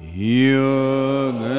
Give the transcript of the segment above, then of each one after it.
Yoga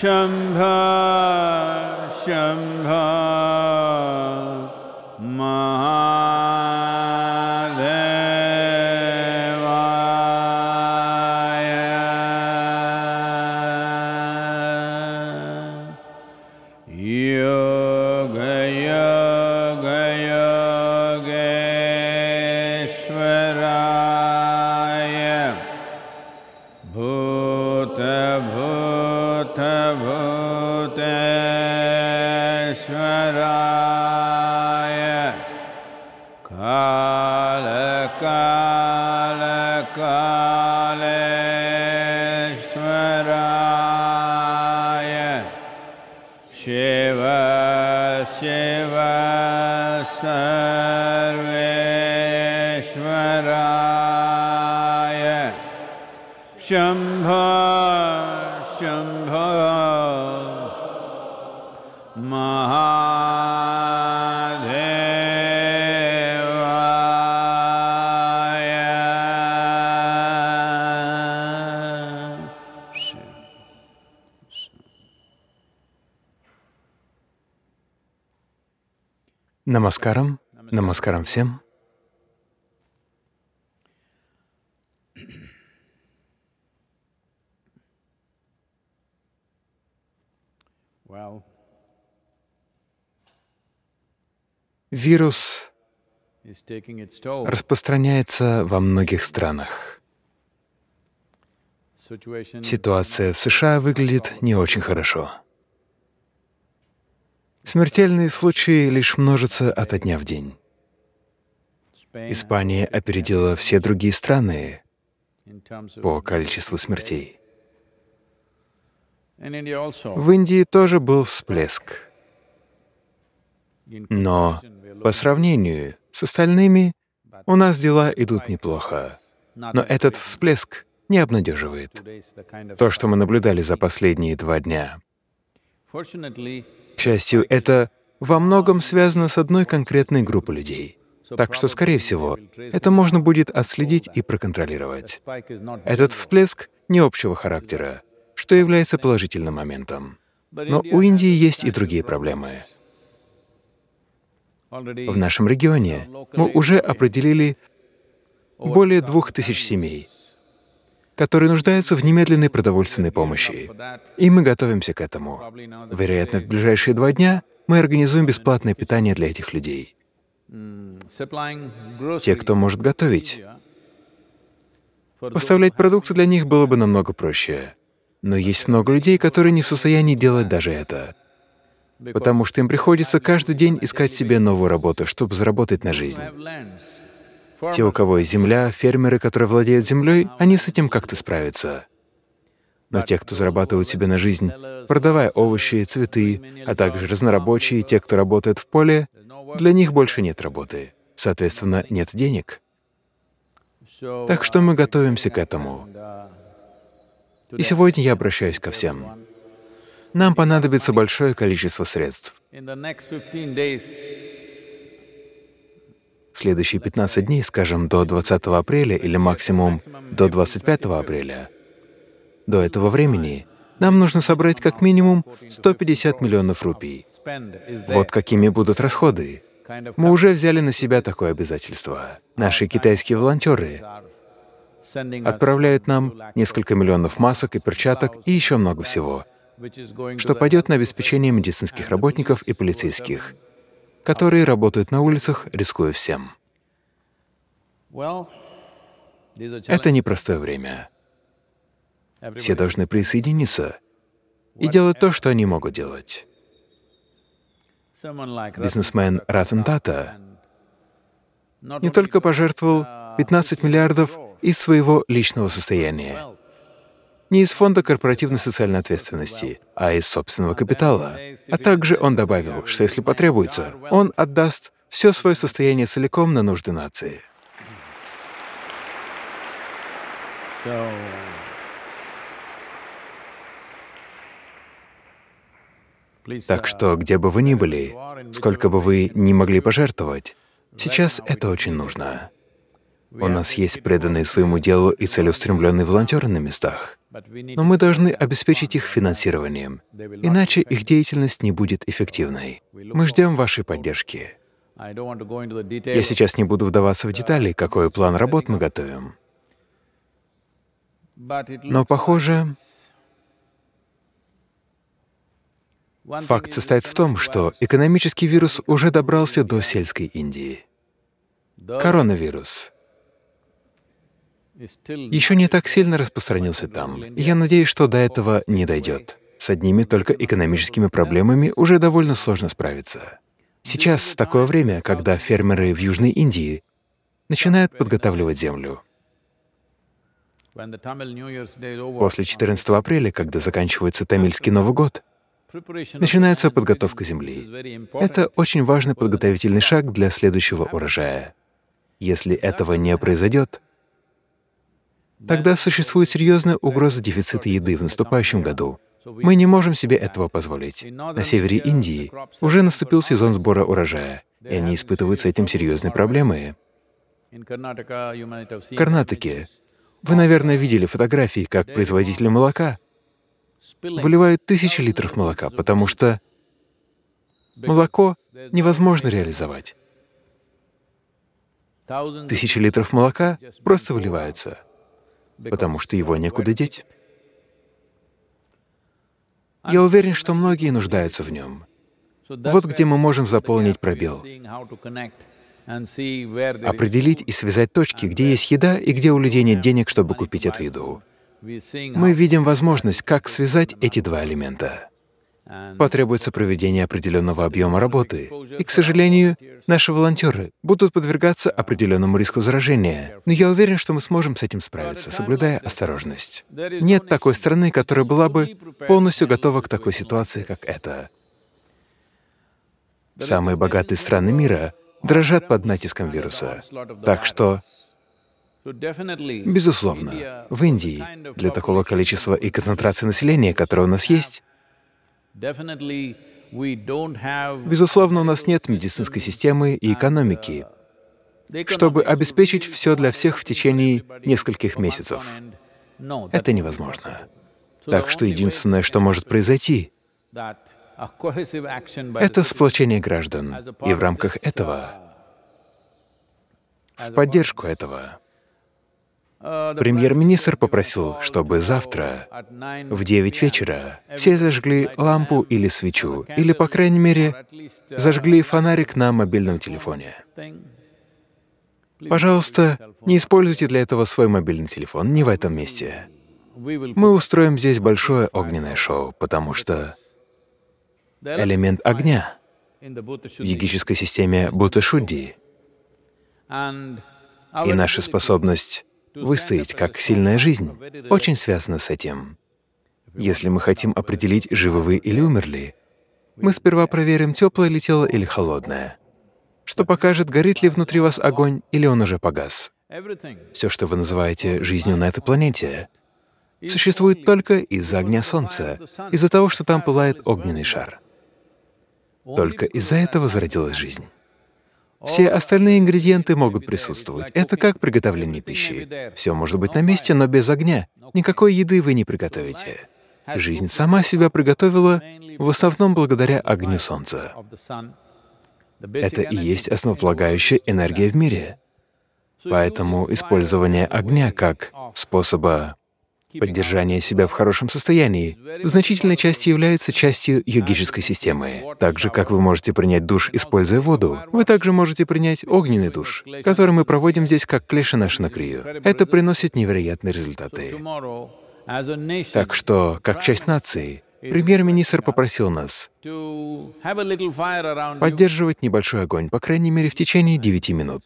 शम्भा शम्भा Намаскарам, намаскарам всем. Вирус распространяется во многих странах. Ситуация в США выглядит не очень хорошо. Смертельные случаи лишь множатся ото дня в день. Испания опередила все другие страны по количеству смертей. В Индии тоже был всплеск. Но по сравнению с остальными у нас дела идут неплохо. Но этот всплеск не обнадеживает. То, что мы наблюдали за последние два дня. К счастью, это во многом связано с одной конкретной группой людей. Так что, скорее всего, это можно будет отследить и проконтролировать. Этот всплеск не общего характера, что является положительным моментом. Но у Индии есть и другие проблемы. В нашем регионе мы уже определили более двух тысяч семей, которые нуждаются в немедленной продовольственной помощи. И мы готовимся к этому. Вероятно, в ближайшие два дня мы организуем бесплатное питание для этих людей. Те, кто может готовить. Поставлять продукты для них было бы намного проще. Но есть много людей, которые не в состоянии делать даже это, потому что им приходится каждый день искать себе новую работу, чтобы заработать на жизнь. Те, у кого есть земля, фермеры, которые владеют землей, они с этим как-то справятся. Но те, кто зарабатывают себе на жизнь, продавая овощи, цветы, а также разнорабочие, те, кто работает в поле, для них больше нет работы. Соответственно, нет денег. Так что мы готовимся к этому. И сегодня я обращаюсь ко всем. Нам понадобится большое количество средств следующие 15 дней, скажем, до 20 апреля или максимум до 25 апреля, до этого времени нам нужно собрать как минимум 150 миллионов рупий. Вот какими будут расходы. Мы уже взяли на себя такое обязательство. Наши китайские волонтеры отправляют нам несколько миллионов масок и перчаток и еще много всего, что пойдет на обеспечение медицинских работников и полицейских которые работают на улицах, рискуя всем. Это непростое время. Все должны присоединиться и делать то, что они могут делать. Бизнесмен Ратан Тата не только пожертвовал 15 uh, миллиардов из своего личного состояния, не из фонда корпоративной социальной ответственности, а из собственного капитала. А также он добавил, что если потребуется, он отдаст все свое состояние целиком на нужды нации. Так что, где бы вы ни были, сколько бы вы ни могли пожертвовать, сейчас это очень нужно. У нас есть преданные своему делу и целеустремленные волонтеры на местах, но мы должны обеспечить их финансированием, иначе их деятельность не будет эффективной. Мы ждем вашей поддержки. Я сейчас не буду вдаваться в детали, какой план работ мы готовим. Но, похоже, факт состоит в том, что экономический вирус уже добрался до сельской Индии. Коронавирус — еще не так сильно распространился там. Я надеюсь, что до этого не дойдет. С одними только экономическими проблемами уже довольно сложно справиться. Сейчас такое время, когда фермеры в Южной Индии начинают подготавливать землю. После 14 апреля, когда заканчивается тамильский Новый год, начинается подготовка земли. Это очень важный подготовительный шаг для следующего урожая. Если этого не произойдет, тогда существует серьезная угроза дефицита еды в наступающем году. Мы не можем себе этого позволить. На севере Индии уже наступил сезон сбора урожая, и они испытывают с этим серьезные проблемы. В Карнатаке вы, наверное, видели фотографии, как производители молока выливают тысячи литров молока, потому что молоко невозможно реализовать. Тысячи литров молока просто выливаются потому что его некуда деть. Я уверен, что многие нуждаются в нем. Вот где мы можем заполнить пробел. Определить и связать точки, где есть еда и где у людей нет денег, чтобы купить эту еду. Мы видим возможность, как связать эти два элемента потребуется проведение определенного объема работы. И, к сожалению, наши волонтеры будут подвергаться определенному риску заражения. Но я уверен, что мы сможем с этим справиться, соблюдая осторожность. Нет такой страны, которая была бы полностью готова к такой ситуации, как эта. Самые богатые страны мира дрожат под натиском вируса. Так что Безусловно, в Индии для такого количества и концентрации населения, которое у нас есть, Безусловно, у нас нет медицинской системы и экономики, чтобы обеспечить все для всех в течение нескольких месяцев. Это невозможно. Так что единственное, что может произойти, это сплочение граждан, и в рамках этого, в поддержку этого, Премьер-министр попросил, чтобы завтра в 9 вечера все зажгли лампу или свечу, или, по крайней мере, зажгли фонарик на мобильном телефоне. Пожалуйста, не используйте для этого свой мобильный телефон, не в этом месте. Мы устроим здесь большое огненное шоу, потому что элемент огня в йогической системе Буташудди и наша способность выстоять как сильная жизнь, очень связано с этим. Если мы хотим определить, живы вы или умерли, мы сперва проверим, теплое ли тело или холодное, что покажет, горит ли внутри вас огонь или он уже погас. Все, что вы называете жизнью на этой планете, существует только из-за огня Солнца, из-за того, что там пылает огненный шар. Только из-за этого зародилась жизнь. Все остальные ингредиенты могут присутствовать. Это как приготовление пищи. Все может быть на месте, но без огня. Никакой еды вы не приготовите. Жизнь сама себя приготовила в основном благодаря огню солнца. Это и есть основополагающая энергия в мире. Поэтому использование огня как способа Поддержание себя в хорошем состоянии в значительной части является частью йогической системы. Так же, как вы можете принять душ, используя воду, вы также можете принять огненный душ, который мы проводим здесь как клеша на клешинашинакрию. Это приносит невероятные результаты. Так что, как часть нации, премьер-министр попросил нас поддерживать небольшой огонь, по крайней мере, в течение 9 минут.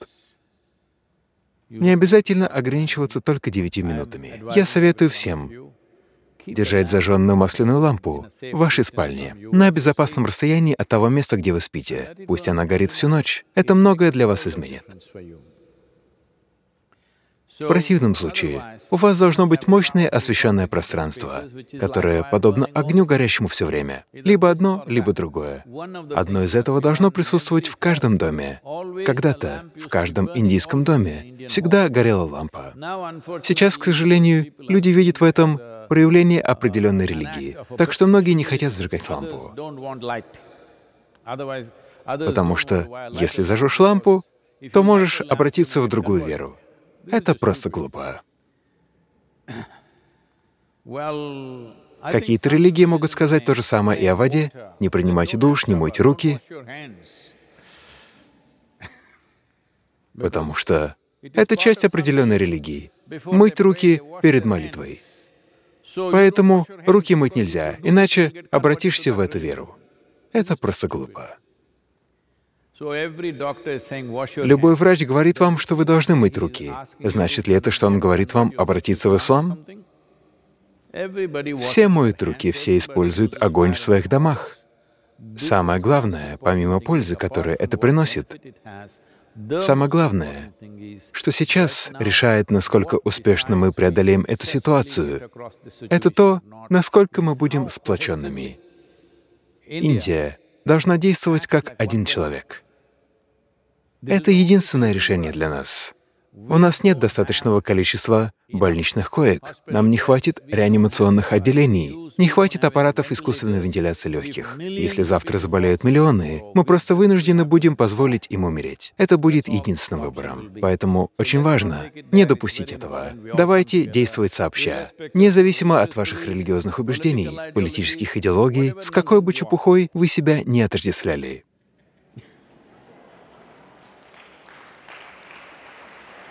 Не обязательно ограничиваться только девятью минутами. Я советую всем держать зажженную масляную лампу в вашей спальне на безопасном расстоянии от того места, где вы спите. Пусть она горит всю ночь. Это многое для вас изменит. В противном случае у вас должно быть мощное освещенное пространство, которое подобно огню горящему все время. Либо одно, либо другое. Одно из этого должно присутствовать в каждом доме. Когда-то в каждом индийском доме всегда горела лампа. Сейчас, к сожалению, люди видят в этом проявление определенной религии, так что многие не хотят зажигать лампу. Потому что если зажжешь лампу, то можешь обратиться в другую веру. Это просто глупо. Какие-то религии могут сказать то же самое и о воде. Не принимайте душ, не мойте руки. Потому что это часть определенной религии. Мыть руки перед молитвой. Поэтому руки мыть нельзя, иначе обратишься в эту веру. Это просто глупо. Любой врач говорит вам, что вы должны мыть руки. Значит ли это, что он говорит вам обратиться в ислам? Все моют руки, все используют огонь в своих домах. Самое главное, помимо пользы, которую это приносит, самое главное, что сейчас решает, насколько успешно мы преодолеем эту ситуацию, это то, насколько мы будем сплоченными. Индия должна действовать как один человек. Это единственное решение для нас. У нас нет достаточного количества больничных коек, нам не хватит реанимационных отделений, не хватит аппаратов искусственной вентиляции легких. Если завтра заболеют миллионы, мы просто вынуждены будем позволить им умереть. Это будет единственным выбором. Поэтому очень важно не допустить этого. Давайте действовать сообща, независимо от ваших религиозных убеждений, политических идеологий, с какой бы чепухой вы себя не отождествляли.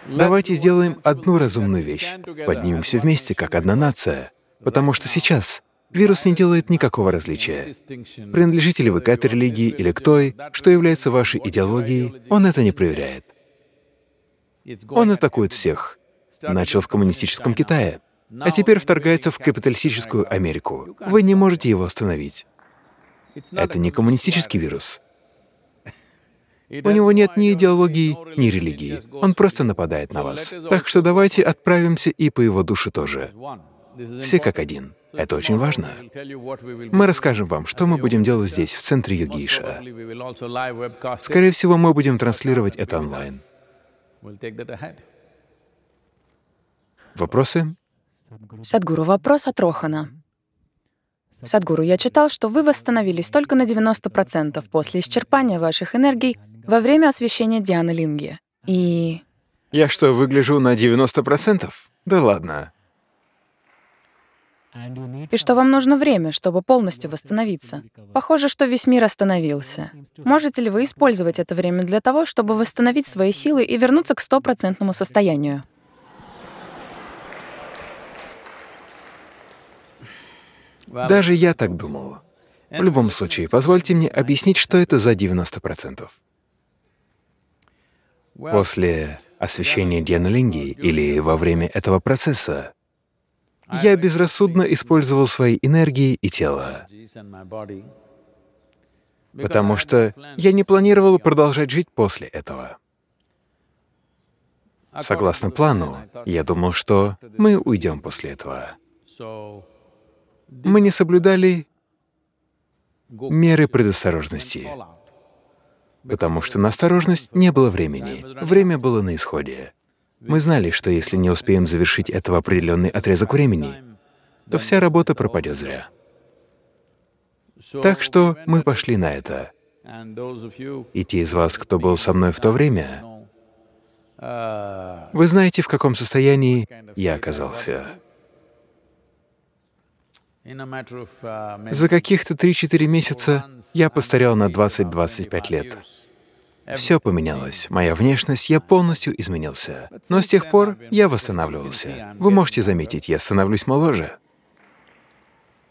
Давайте сделаем одну разумную вещь. Поднимемся вместе, как одна нация. Потому что сейчас вирус не делает никакого различия. Принадлежите ли вы к этой религии или к той, что является вашей идеологией, он это не проверяет. Он атакует всех. Начал в коммунистическом Китае, а теперь вторгается в капиталистическую Америку. Вы не можете его остановить. Это не коммунистический вирус. У него нет ни идеологии, ни религии. Он просто нападает на вас. Так что давайте отправимся и по его душе тоже. Все как один. Это очень важно. Мы расскажем вам, что мы будем делать здесь, в центре Йогиша. Скорее всего, мы будем транслировать это онлайн. Вопросы? Садгуру, вопрос от Рохана. Садгуру, я читал, что вы восстановились только на 90% после исчерпания ваших энергий во время освещения Дианы Линги. И... Я что, выгляжу на 90%? Да ладно. И что вам нужно время, чтобы полностью восстановиться. Похоже, что весь мир остановился. Можете ли вы использовать это время для того, чтобы восстановить свои силы и вернуться к стопроцентному состоянию? Даже я так думал. В любом случае, позвольте мне объяснить, что это за 90% после освещения Дьянолинги или во время этого процесса я безрассудно использовал свои энергии и тело, потому что я не планировал продолжать жить после этого. Согласно плану, я думал, что мы уйдем после этого. Мы не соблюдали меры предосторожности потому что на осторожность не было времени. Время было на исходе. Мы знали, что если не успеем завершить это в определенный отрезок времени, то вся работа пропадет зря. Так что мы пошли на это. И те из вас, кто был со мной в то время, вы знаете, в каком состоянии я оказался. Uh, За каких-то 3-4 месяца я постарел на 20-25 лет. Все поменялось. Моя внешность, я полностью изменился. Но с тех пор я восстанавливался. Вы можете заметить, я становлюсь моложе.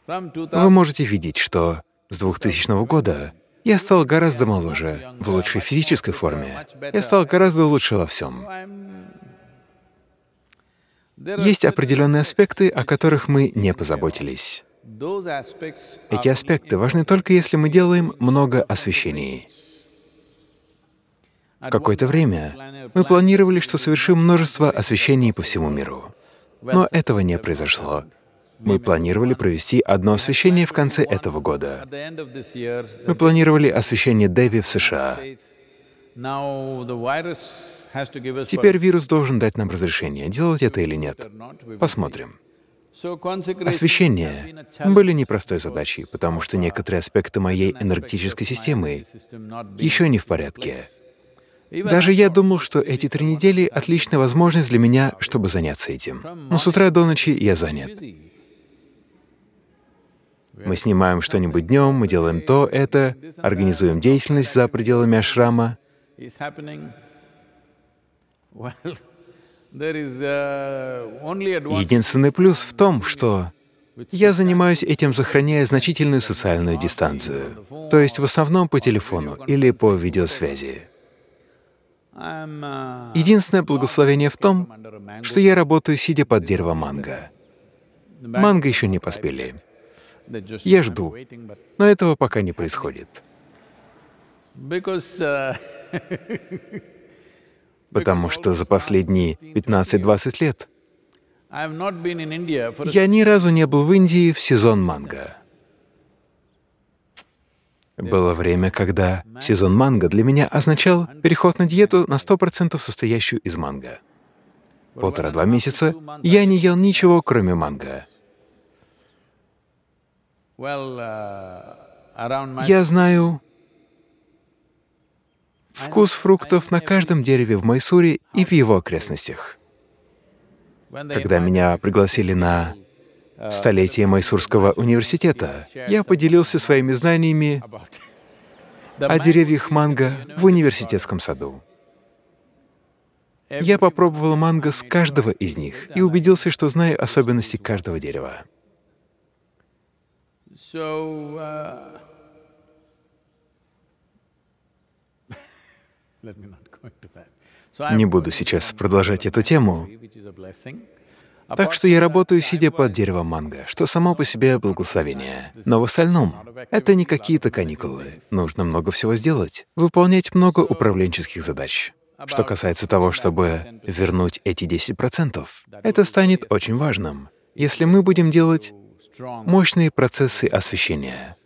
Вы можете видеть, что с 2000 года я стал гораздо моложе, в лучшей физической форме. Я стал гораздо лучше во всем. Есть определенные аспекты, о которых мы не позаботились. Эти аспекты важны только если мы делаем много освещений. В какое-то время мы планировали, что совершим множество освещений по всему миру. Но этого не произошло. Мы планировали провести одно освещение в конце этого года. Мы планировали освещение Дэви в США. Теперь вирус должен дать нам разрешение, делать это или нет. Посмотрим. Освещение были непростой задачей, потому что некоторые аспекты моей энергетической системы еще не в порядке. Даже я думал, что эти три недели — отличная возможность для меня, чтобы заняться этим. Но с утра до ночи я занят. Мы снимаем что-нибудь днем, мы делаем то, это, организуем деятельность за пределами ашрама. Uh, Единственный плюс в том, что я занимаюсь этим, сохраняя значительную социальную дистанцию, то есть в основном по телефону или по видеосвязи. Uh, Единственное благословение в том, что я работаю, сидя под деревом манго. Манго еще не поспели. Я жду, но этого пока не происходит. Uh, потому что за последние 15-20 лет я ни разу не был в Индии в сезон манго. Было время, когда сезон манго для меня означал переход на диету на 100% состоящую из манго. Полтора-два месяца я не ел ничего, кроме манго. Uh, я знаю вкус фруктов на каждом дереве в Майсуре и в его окрестностях. Когда меня пригласили на столетие Майсурского университета, я поделился своими знаниями о деревьях манго в университетском саду. Я попробовал манго с каждого из них и убедился, что знаю особенности каждого дерева. Uh, Не буду сейчас продолжать эту тему. Так что я работаю, сидя под деревом манго, что само по себе благословение. Но в остальном это не какие-то каникулы. Нужно много всего сделать, выполнять много управленческих задач. Что касается того, чтобы вернуть эти 10%, это станет очень важным, если мы будем делать мощные процессы освещения,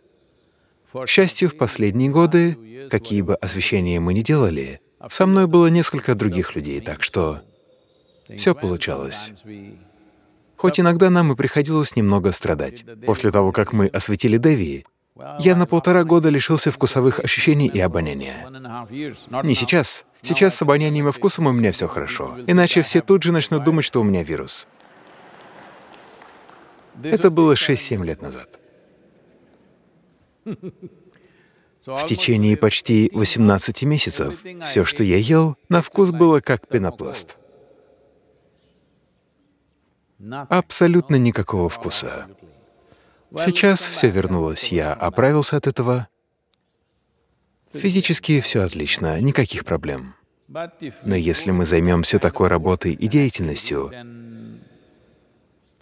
к счастью, в последние годы, какие бы освещения мы ни делали, со мной было несколько других людей, так что все получалось. Хоть иногда нам и приходилось немного страдать. После того, как мы осветили Деви, я на полтора года лишился вкусовых ощущений и обоняния. Не сейчас. Сейчас с обонянием и вкусом у меня все хорошо. Иначе все тут же начнут думать, что у меня вирус. Это было 6-7 лет назад. В течение почти 18 месяцев все, что я ел, на вкус было как пенопласт. Абсолютно никакого вкуса. Сейчас все вернулось, я оправился от этого. Физически все отлично, никаких проблем. Но если мы займемся такой работой и деятельностью,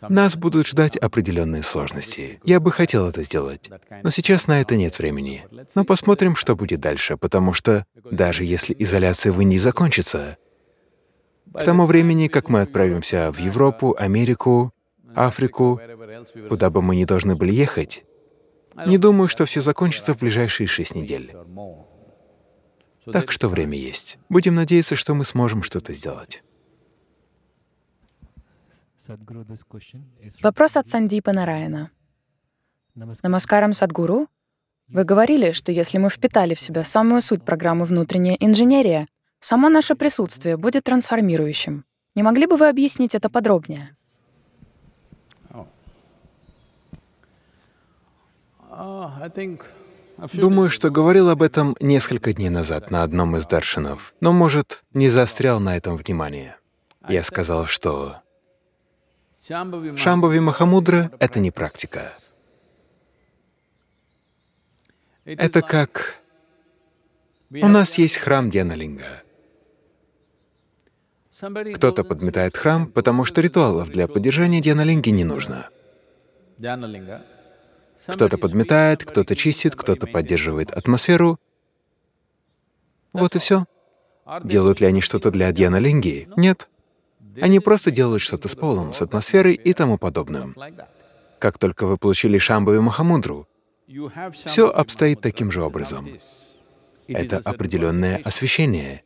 нас будут ждать определенные сложности. Я бы хотел это сделать, но сейчас на это нет времени. Но посмотрим, что будет дальше, потому что даже если изоляция в Индии закончится, к тому времени, как мы отправимся в Европу, Америку, Африку, куда бы мы ни должны были ехать, не думаю, что все закончится в ближайшие шесть недель. Так что время есть. Будем надеяться, что мы сможем что-то сделать. Вопрос от Сандипа Нараяна. Намаскарам Садгуру, вы говорили, что если мы впитали в себя самую суть программы «Внутренняя инженерия», само наше присутствие будет трансформирующим. Не могли бы вы объяснить это подробнее? А, Думаю, что говорил об этом несколько дней назад на одном из даршинов, но, может, не заострял на этом внимание. Я сказал, что Шамбави Махамудра — это не практика. Это как... У нас есть храм Дьянолинга. Кто-то подметает храм, потому что ритуалов для поддержания Дьянолинги не нужно. Кто-то подметает, кто-то чистит, кто-то поддерживает атмосферу. Вот и все. Делают ли они что-то для Дьянолинги? Нет. Они просто делают что-то с полом, с атмосферой и тому подобным. Как только вы получили Шамбу и Махамудру, все обстоит таким же образом. Это определенное освещение.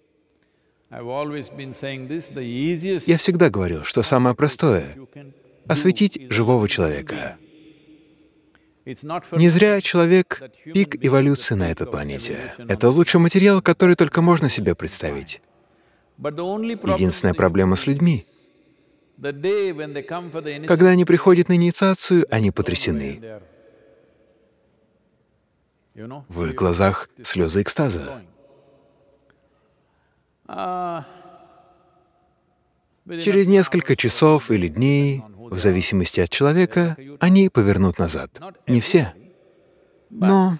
Я всегда говорил, что самое простое — осветить живого человека. Не зря человек — пик эволюции на этой планете. Это лучший материал, который только можно себе представить. Единственная проблема с людьми когда они приходят на инициацию, они потрясены. В их глазах слезы экстаза. А, Через несколько часов или дней, в зависимости от человека, они повернут назад. Не все, но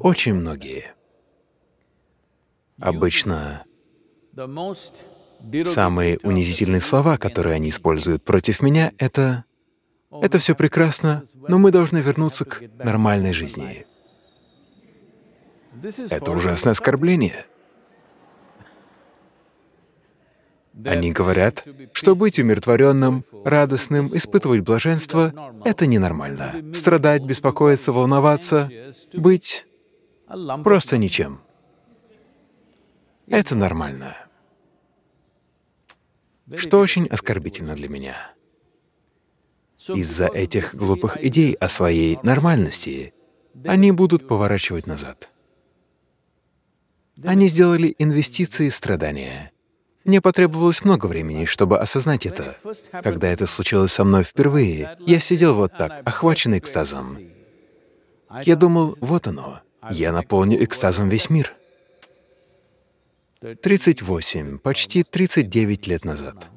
очень многие. Обычно Самые унизительные слова, которые они используют против меня, это «это все прекрасно, но мы должны вернуться к нормальной жизни». Это ужасное оскорбление. Они говорят, что быть умиротворенным, радостным, испытывать блаженство — это ненормально. Страдать, беспокоиться, волноваться, быть просто ничем — это нормально что очень оскорбительно для меня. Из-за этих глупых идей о своей нормальности они будут поворачивать назад. Они сделали инвестиции в страдания. Мне потребовалось много времени, чтобы осознать это. Когда это случилось со мной впервые, я сидел вот так, охваченный экстазом. Я думал, вот оно, я наполню экстазом весь мир. 38, почти 39 лет назад.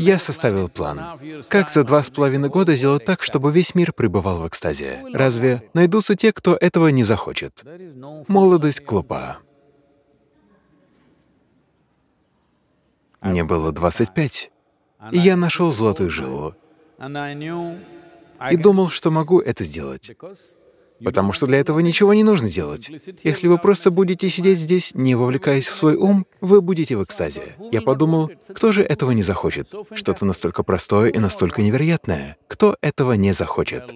Я составил план. Как за два с половиной года сделать так, чтобы весь мир пребывал в экстазе? Разве найдутся те, кто этого не захочет? Молодость глупа. Мне было 25, и я нашел золотую жилу. И думал, что могу это сделать, Потому что для этого ничего не нужно делать. Если вы просто будете сидеть здесь, не вовлекаясь в свой ум, вы будете в экстазе. Я подумал, кто же этого не захочет? Что-то настолько простое и настолько невероятное. Кто этого не захочет?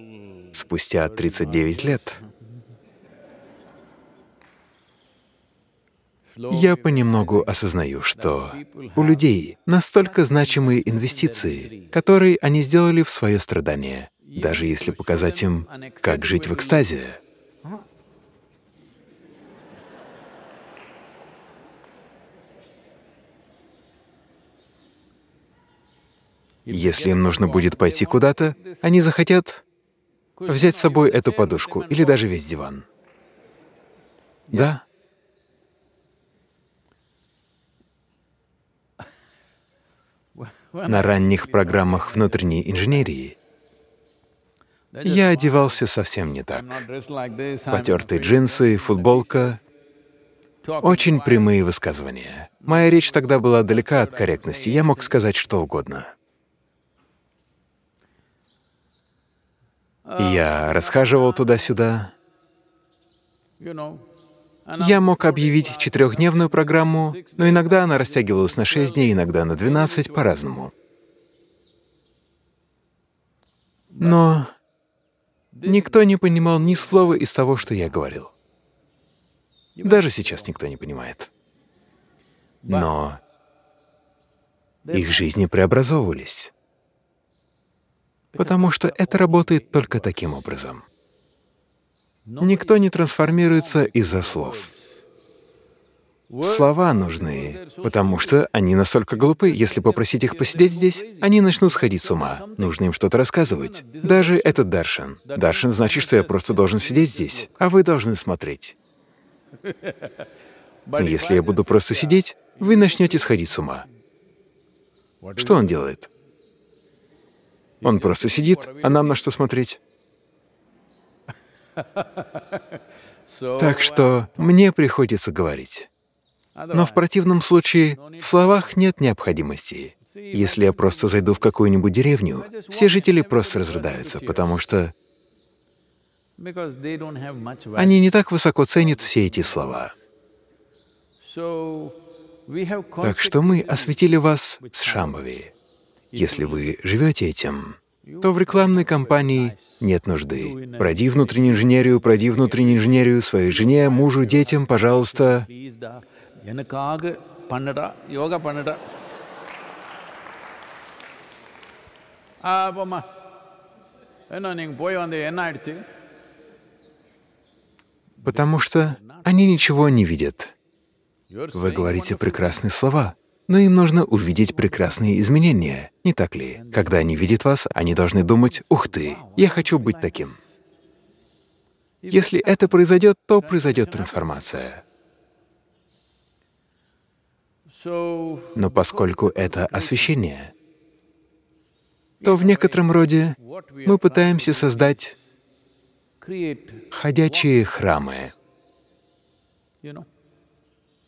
Спустя 39 лет я понемногу осознаю, что у людей настолько значимые инвестиции, которые они сделали в свое страдание, даже если показать им, как жить в экстазе. Если им нужно будет пойти куда-то, они захотят взять с собой эту подушку или даже весь диван. Да. На ранних программах внутренней инженерии я одевался совсем не так. Потертые джинсы, футболка, очень прямые высказывания. Моя речь тогда была далека от корректности, я мог сказать что угодно. Я расхаживал туда-сюда. Я мог объявить четырехдневную программу, но иногда она растягивалась на 6 дней, иногда на 12, по-разному. Но Никто не понимал ни слова из того, что я говорил. Даже сейчас никто не понимает. Но их жизни преобразовывались, потому что это работает только таким образом. Никто не трансформируется из-за слов слова нужны, потому что они настолько глупы, если попросить их посидеть здесь, они начнут сходить с ума. Нужно им что-то рассказывать. Даже этот даршин. Даршин значит, что я просто должен сидеть здесь, а вы должны смотреть. Но если я буду просто сидеть, вы начнете сходить с ума. Что он делает? Он просто сидит, а нам на что смотреть? Так что мне приходится говорить. Но в противном случае в словах нет необходимости. Если я просто зайду в какую-нибудь деревню, все жители просто разрыдаются, потому что они не так высоко ценят все эти слова. Так что мы осветили вас с Шамбави. Если вы живете этим, то в рекламной кампании нет нужды. Пройди внутреннюю инженерию, пройди внутреннюю инженерию своей жене, мужу, детям, пожалуйста. எனக்காக பண்ணுடா யோகா பண்ணுடா ஆ போம்மா என்ன நீங்கள் போய் வந்து என்ன ஆயிடுச்சு Потому что они ничего не видят. Вы говорите прекрасные слова, но им нужно увидеть прекрасные изменения, не так ли? Когда они видят вас, они должны думать, «Ух ты, я хочу быть таким». Если это произойдет, то произойдет трансформация. Но поскольку это освещение, то в некотором роде мы пытаемся создать ходячие храмы.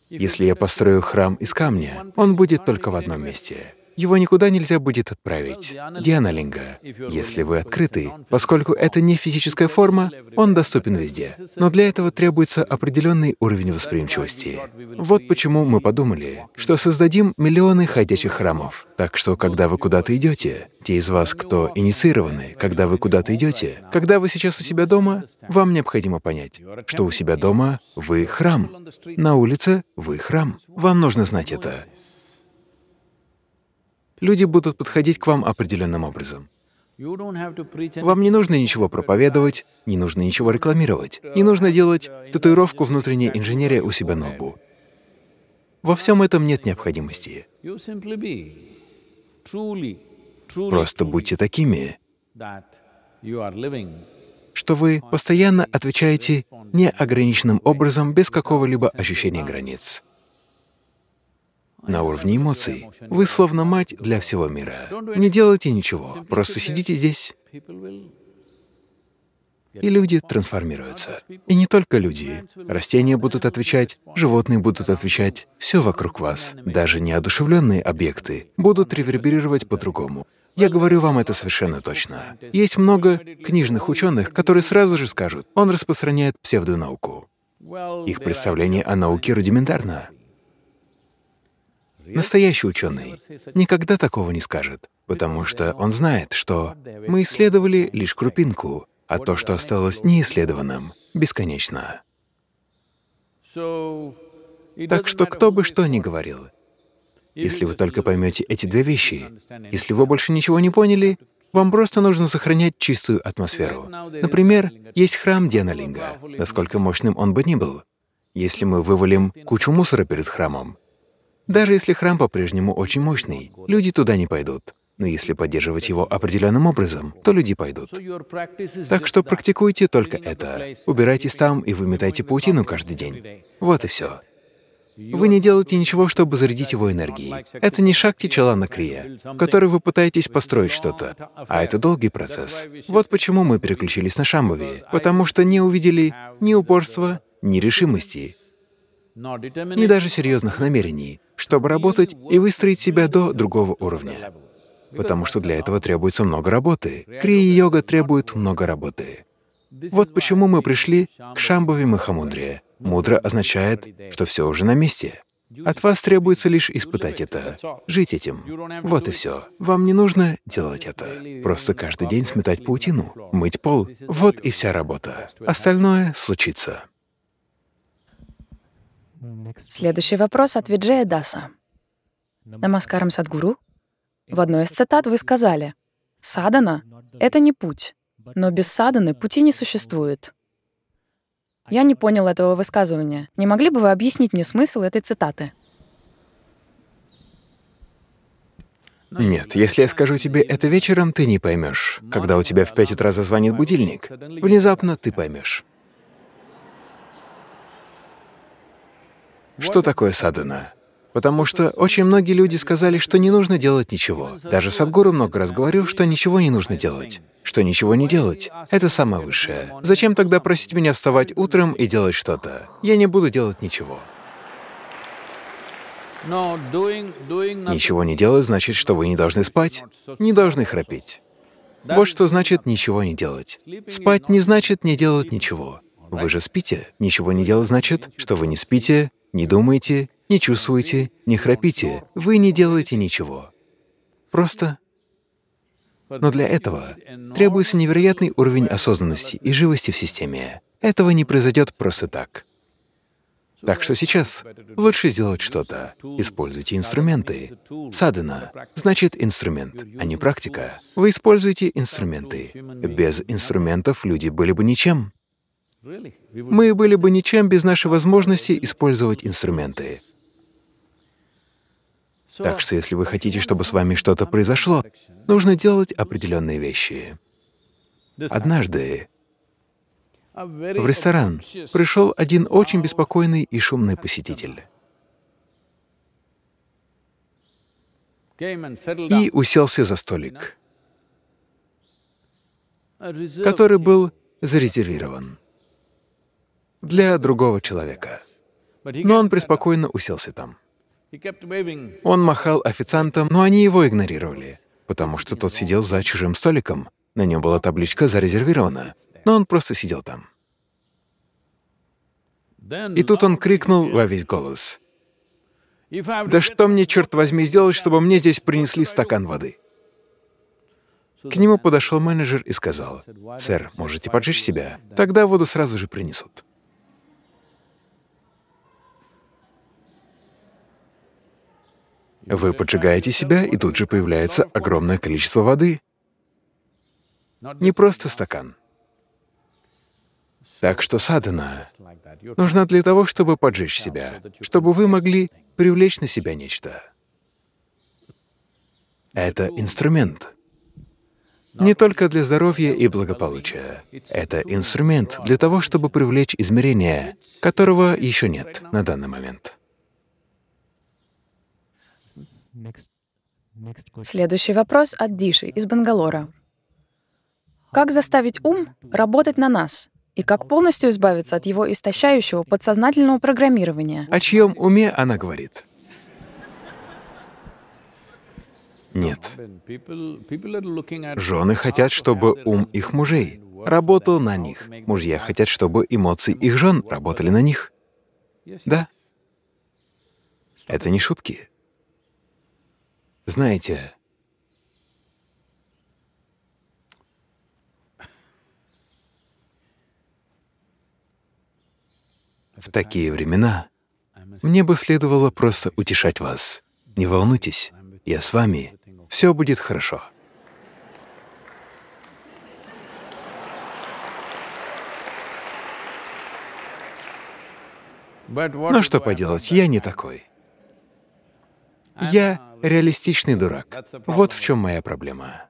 Если я построю храм из камня, он будет только в одном месте. Его никуда нельзя будет отправить. Дианалинга. если вы открыты, поскольку это не физическая форма, он доступен везде. Но для этого требуется определенный уровень восприимчивости. Вот почему мы подумали, что создадим миллионы ходячих храмов. Так что, когда вы куда-то идете, те из вас, кто инициированы, когда вы куда-то идете, когда вы сейчас у себя дома, вам необходимо понять, что у себя дома вы храм, на улице вы храм. Вам нужно знать это люди будут подходить к вам определенным образом. Вам не нужно ничего проповедовать, не нужно ничего рекламировать, не нужно делать татуировку внутренней инженерии у себя на лбу. Во всем этом нет необходимости. Просто будьте такими, что вы постоянно отвечаете неограниченным образом без какого-либо ощущения границ на уровне эмоций. Вы словно мать для всего мира. Не делайте ничего, просто сидите здесь. И люди трансформируются. И не только люди. Растения будут отвечать, животные будут отвечать, все вокруг вас. Даже неодушевленные объекты будут реверберировать по-другому. Я говорю вам это совершенно точно. Есть много книжных ученых, которые сразу же скажут, он распространяет псевдонауку. Их представление о науке рудиментарно настоящий ученый, никогда такого не скажет, потому что он знает, что мы исследовали лишь крупинку, а то, что осталось неисследованным, бесконечно. Так что кто бы что ни говорил, если вы только поймете эти две вещи, если вы больше ничего не поняли, вам просто нужно сохранять чистую атмосферу. Например, есть храм Денолинга. Насколько мощным он бы ни был, если мы вывалим кучу мусора перед храмом, даже если храм по-прежнему очень мощный, люди туда не пойдут. Но если поддерживать его определенным образом, то люди пойдут. Так что практикуйте только это. Убирайтесь там и выметайте паутину каждый день. Вот и все. Вы не делаете ничего, чтобы зарядить его энергией. Это не шакти Чалана Крия, в которой вы пытаетесь построить что-то, а это долгий процесс. Вот почему мы переключились на Шамбави, потому что не увидели ни упорства, ни решимости, ни даже серьезных намерений, чтобы работать и выстроить себя до другого уровня. Потому что для этого требуется много работы. Крия-йога требует много работы. Вот почему мы пришли к Шамбави Махамудре. Мудра означает, что все уже на месте. От вас требуется лишь испытать это, жить этим. Вот и все. Вам не нужно делать это. Просто каждый день сметать паутину, мыть пол. Вот и вся работа. Остальное случится. Следующий вопрос от Виджея Даса. Намаскарам Садгуру, в одной из цитат вы сказали, «Садана — это не путь, но без саданы пути не существует». Я не понял этого высказывания. Не могли бы вы объяснить мне смысл этой цитаты? Нет, если я скажу тебе это вечером, ты не поймешь. Когда у тебя в пять утра зазвонит будильник, внезапно ты поймешь. Что такое садана? Потому что очень многие люди сказали, что не нужно делать ничего. Даже Садгуру много раз говорил, что ничего не нужно делать. Что ничего не делать — это самое высшее. Зачем тогда просить меня вставать утром и делать что-то? Я не буду делать ничего. Ничего не делать значит, что вы не должны спать, не должны храпеть. Вот что значит ничего не делать. Спать не значит не делать ничего. Вы же спите. Ничего не делать значит, что вы не спите, не думайте, не чувствуйте, не храпите, вы не делаете ничего. Просто. Но для этого требуется невероятный уровень осознанности и живости в системе. Этого не произойдет просто так. Так что сейчас лучше сделать что-то. Используйте инструменты. Садана значит инструмент, а не практика. Вы используете инструменты. Без инструментов люди были бы ничем. Мы были бы ничем без нашей возможности использовать инструменты. Так что если вы хотите, чтобы с вами что-то произошло, нужно делать определенные вещи. Однажды в ресторан пришел один очень беспокойный и шумный посетитель. И уселся за столик, который был зарезервирован для другого человека. Но он преспокойно уселся там. Он махал официантам, но они его игнорировали, потому что тот сидел за чужим столиком. На нем была табличка «Зарезервировано», но он просто сидел там. И тут он крикнул во весь голос. «Да что мне, черт возьми, сделать, чтобы мне здесь принесли стакан воды?» К нему подошел менеджер и сказал, «Сэр, можете поджечь себя? Тогда воду сразу же принесут». Вы поджигаете себя, и тут же появляется огромное количество воды. Не просто стакан. Так что садана нужна для того, чтобы поджечь себя, чтобы вы могли привлечь на себя нечто. Это инструмент. Не только для здоровья и благополучия. Это инструмент для того, чтобы привлечь измерение, которого еще нет на данный момент. Следующий вопрос от Диши из Бангалора. Как заставить ум работать на нас? И как полностью избавиться от его истощающего подсознательного программирования? О чьем уме она говорит? Нет. Жены хотят, чтобы ум их мужей работал на них. Мужья хотят, чтобы эмоции их жен работали на них. Да. Это не шутки. Знаете... В такие времена мне бы следовало просто утешать вас. Не волнуйтесь, я с вами, все будет хорошо. Но ну что поделать, я не такой. Я реалистичный дурак. Вот в чем моя проблема.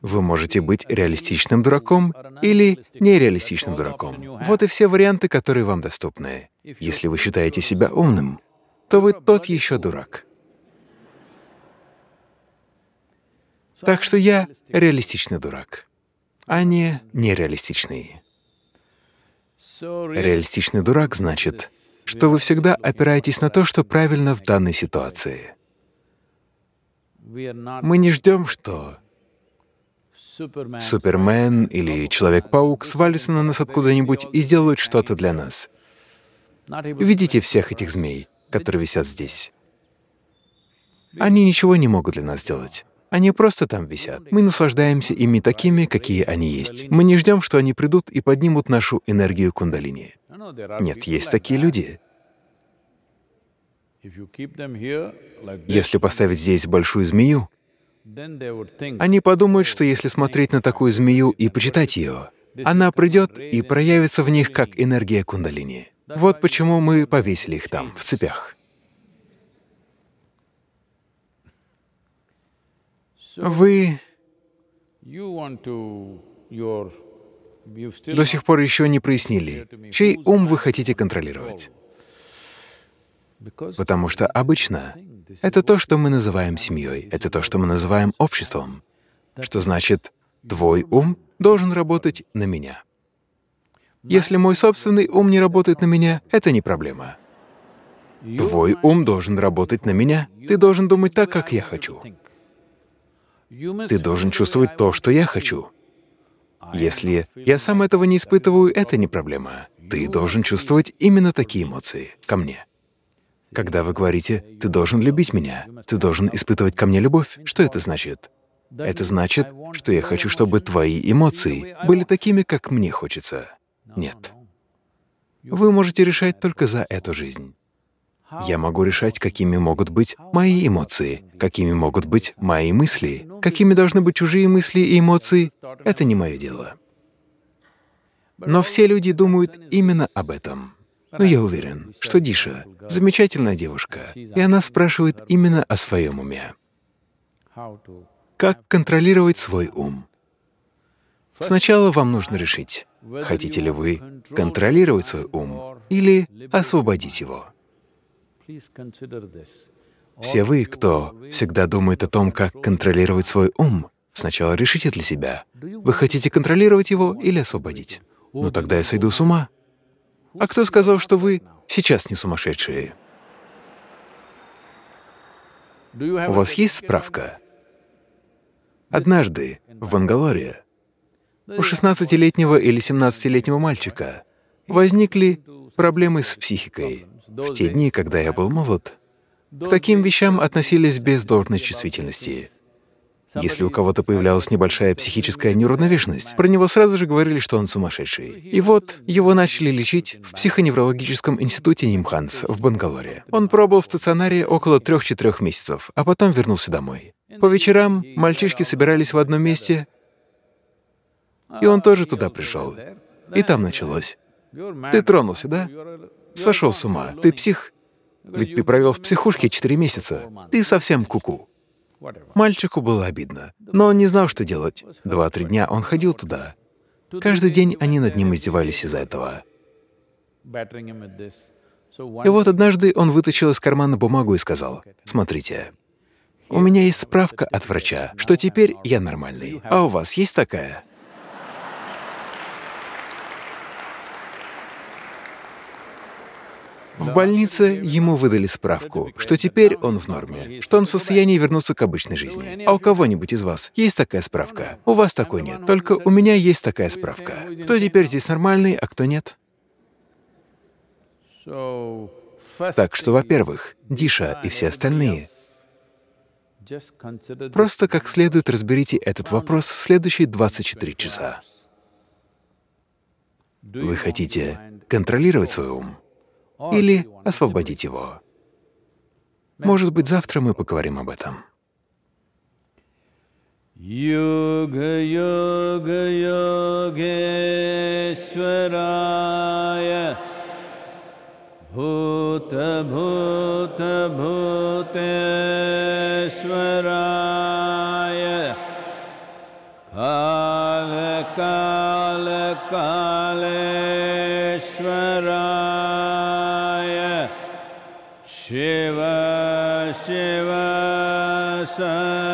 Вы можете быть реалистичным дураком или нереалистичным дураком. Вот и все варианты, которые вам доступны. Если вы считаете себя умным, то вы тот еще дурак. Так что я реалистичный дурак, а не нереалистичный. Реалистичный дурак значит, что вы всегда опираетесь на то, что правильно в данной ситуации. Мы не ждем, что Супермен или Человек-паук свалится на нас откуда-нибудь и сделают что-то для нас. Видите всех этих змей, которые висят здесь? Они ничего не могут для нас сделать. Они просто там висят. Мы наслаждаемся ими такими, какие они есть. Мы не ждем, что они придут и поднимут нашу энергию кундалини. Нет, есть такие люди. Если поставить здесь большую змею, они подумают, что oh, если смотреть на такую змею и почитать ее, она придет и проявится в них как энергия кундалини. Вот почему мы повесили их там, в цепях. Вы до сих пор еще не прояснили, чей ум вы хотите контролировать. Потому что обычно это то, что мы называем семьей, это то, что мы называем обществом, что значит, твой ум должен работать на меня. Если мой собственный ум не работает на меня, это не проблема. Твой ум должен работать на меня, ты должен думать так, как я хочу. Ты должен чувствовать то, что я хочу. Если я сам этого не испытываю, это не проблема. Ты должен чувствовать именно такие эмоции ко мне. Когда вы говорите «ты должен любить меня», «ты должен испытывать ко мне любовь», что это значит? Это значит, что я хочу, чтобы твои эмоции были такими, как мне хочется. Нет. Вы можете решать только за эту жизнь. Я могу решать, какими могут быть мои эмоции, какими могут быть мои мысли, какими должны быть чужие мысли и эмоции. Это не мое дело. Но все люди думают именно об этом. Но я уверен, что Диша — замечательная девушка, и она спрашивает именно о своем уме. Как контролировать свой ум? Сначала вам нужно решить, хотите ли вы контролировать свой ум или освободить его. Все вы, кто всегда думает о том, как контролировать свой ум, сначала решите для себя, вы хотите контролировать его или освободить. Но ну, тогда я сойду с ума. А кто сказал, что вы сейчас не сумасшедшие? У вас есть справка? Однажды в Бангалоре у 16-летнего или 17-летнего мальчика возникли проблемы с психикой. В те дни, когда я был молод, к таким вещам относились без должной чувствительности. Если у кого-то появлялась небольшая психическая неуравновешенность, про него сразу же говорили, что он сумасшедший. И вот его начали лечить в психоневрологическом институте Нимханс в Бангалоре. Он пробыл в стационаре около 3-4 месяцев, а потом вернулся домой. По вечерам мальчишки собирались в одном месте, и он тоже туда пришел. И там началось. «Ты тронулся, да? Сошел с ума. Ты псих. Ведь ты провел в психушке четыре месяца. Ты совсем куку. -ку. Мальчику было обидно, но он не знал, что делать. Два-три дня он ходил туда. Каждый день они над ним издевались из-за этого. И вот однажды он вытащил из кармана бумагу и сказал, «Смотрите, у меня есть справка от врача, что теперь я нормальный, а у вас есть такая?» В больнице ему выдали справку, что теперь он в норме, что он в состоянии вернуться к обычной жизни. А у кого-нибудь из вас есть такая справка? У вас такой нет, только у меня есть такая справка. Кто теперь здесь нормальный, а кто нет? Так что, во-первых, Диша и все остальные, просто как следует разберите этот вопрос в следующие 24 часа. Вы хотите контролировать свой ум? или освободить его. Может быть, завтра мы поговорим об этом. Йога, йога, йогесварая, бхута, бхута, бхутесварая, кала, кала, кала. sun.